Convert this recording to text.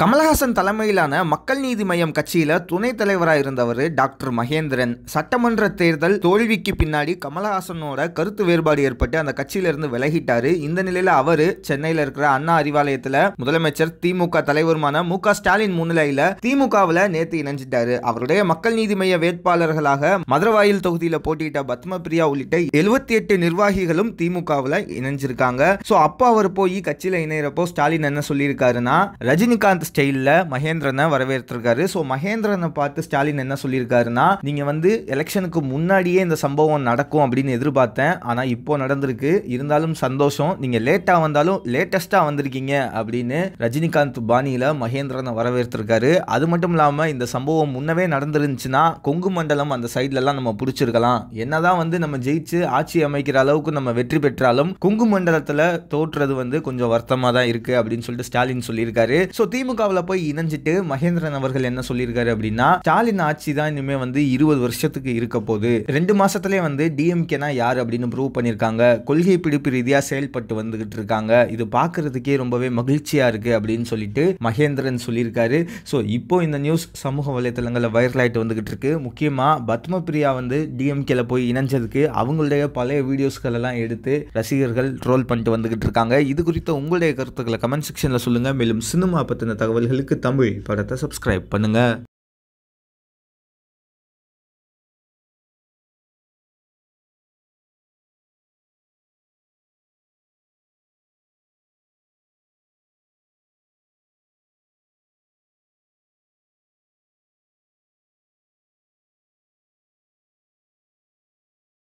கமலஹாசன் தலைமையிலான மக்கள் நீதி மய்யம் கட்சியில துணைத் தலைவராக இருந்தவர் டாக்டர் மகேந்திரன் சட்டமன்ற தேர்தல் தோல்விக்கு பின்னாடி கமலஹாசனோட கருத்து வேறுபாடு ஏற்பட்டு அந்த கட்சியிலிருந்து விலகிட்டாரு இந்த நிலையில அவர் சென்னையில் இருக்கிற அண்ணா அறிவாலயத்தில் முதலமைச்சர் திமுக தலைவருமான மு ஸ்டாலின் முன்னிலையில திமுகவில் நேற்று இணைஞ்சிட்டாரு அவருடைய மக்கள் நீதி மைய வேட்பாளர்களாக மதுரவாயில் தொகுதியில் போட்டியிட்ட பத்மபிரியா உள்ளிட்ட எழுபத்தி எட்டு நிர்வாகிகளும் திமுகவில் இணைஞ்சிருக்காங்க ஸோ அப்போ அவர் போய் கட்சியில் இணையிறப்போ ஸ்டாலின் என்ன சொல்லியிருக்காருன்னா ரஜினிகாந்த் ஸ்டைலில் மகேந்திரனை வரவேற்றிருக்காரு ஸோ மகேந்திரனை பார்த்து ஸ்டாலின் என்ன சொல்லியிருக்காருன்னா நீங்கள் வந்து எலெக்ஷனுக்கு முன்னாடியே இந்த சம்பவம் நடக்கும் அப்படின்னு எதிர்பார்த்தேன் ஆனால் இப்போ நடந்திருக்கு இருந்தாலும் சந்தோஷம் நீங்கள் லேட்டாக வந்தாலும் லேட்டஸ்ட்டாக வந்திருக்கீங்க அப்படின்னு ரஜினிகாந்த் பாணியில் மகேந்திரனை வரவேற்றிருக்காரு அது மட்டும் இல்லாமல் இந்த சம்பவம் முன்னவே நடந்துருந்துச்சுன்னா கொங்கு மண்டலம் அந்த சைட்லலாம் நம்ம பிடிச்சிருக்கலாம் என்னதான் வந்து நம்ம ஜெயிச்சு ஆட்சி அமைக்கிற அளவுக்கு நம்ம வெற்றி பெற்றாலும் கொங்கு மண்டலத்தில் தோற்றுறது வந்து கொஞ்சம் வருத்தமாக தான் இருக்குது அப்படின்னு சொல்லிட்டு ஸ்டாலின் சொல்லியிருக்காரு ஸோ திமுக திமுகவில் போய் இணைஞ்சிட்டு மகேந்திரன் அவர்கள் என்ன சொல்லியிருக்காரு அப்படின்னா ஸ்டாலின் ஆட்சி தான் இனிமே வந்து இருபது வருஷத்துக்கு இருக்க போது ரெண்டு மாசத்துலயே வந்து டிஎம்கேனா யார் அப்படின்னு ப்ரூவ் பண்ணியிருக்காங்க கொள்கை பிடிப்பு ரீதியாக செயல்பட்டு வந்துகிட்டு இருக்காங்க இது பார்க்கறதுக்கே ரொம்பவே மகிழ்ச்சியாக இருக்கு அப்படின்னு சொல்லிட்டு மகேந்திரன் சொல்லியிருக்காரு ஸோ இப்போ இந்த நியூஸ் சமூக வலைத்தளங்களில் வைரல் ஆகிட்டு வந்துகிட்டு இருக்கு முக்கியமாக பத்மபிரியா வந்து டிஎம்கேல போய் இணைஞ்சதுக்கு அவங்களுடைய பழைய வீடியோஸ்கள் எல்லாம் எடுத்து ரசிகர்கள் ட்ரோல் பண்ணிட்டு வந்துகிட்டு இருக்காங்க இது குறித்த உங்களுடைய கருத்துக்களை கமெண்ட் செக்ஷனில் சொல்லுங்கள் மேலும் சினிமா பற்றின தகவல்களுக்கு தமிழ் படத்தை சப்ஸ்கிரைப் பண்ணுங்கள்